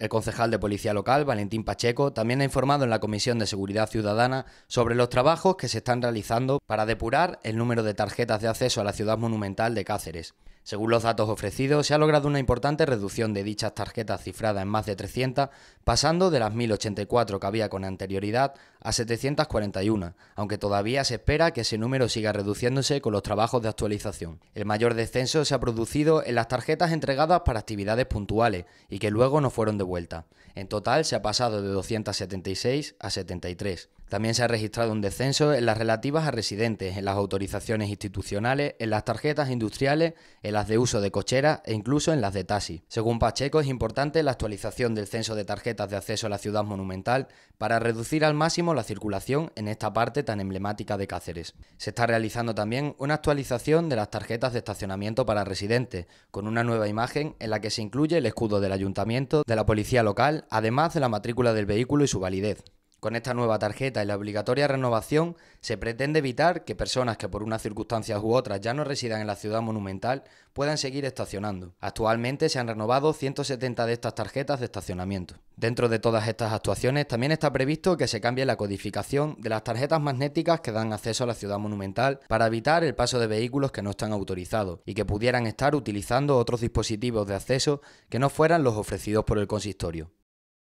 El concejal de Policía Local, Valentín Pacheco, también ha informado en la Comisión de Seguridad Ciudadana sobre los trabajos que se están realizando para depurar el número de tarjetas de acceso a la ciudad monumental de Cáceres. Según los datos ofrecidos, se ha logrado una importante reducción de dichas tarjetas cifradas en más de 300, pasando de las 1084 que había con anterioridad a 741, aunque todavía se espera que ese número siga reduciéndose con los trabajos de actualización. El mayor descenso se ha producido en las tarjetas entregadas para actividades puntuales y que luego no fueron devueltas vuelta. En total se ha pasado de 276 a 73. También se ha registrado un descenso en las relativas a residentes, en las autorizaciones institucionales, en las tarjetas industriales, en las de uso de cochera e incluso en las de taxi. Según Pacheco, es importante la actualización del censo de tarjetas de acceso a la ciudad monumental para reducir al máximo la circulación en esta parte tan emblemática de Cáceres. Se está realizando también una actualización de las tarjetas de estacionamiento para residentes, con una nueva imagen en la que se incluye el escudo del ayuntamiento, de la policía policía local, además de la matrícula del vehículo y su validez. Con esta nueva tarjeta y la obligatoria renovación se pretende evitar que personas que por unas circunstancias u otras ya no residan en la ciudad monumental puedan seguir estacionando. Actualmente se han renovado 170 de estas tarjetas de estacionamiento. Dentro de todas estas actuaciones también está previsto que se cambie la codificación de las tarjetas magnéticas que dan acceso a la ciudad monumental para evitar el paso de vehículos que no están autorizados y que pudieran estar utilizando otros dispositivos de acceso que no fueran los ofrecidos por el consistorio.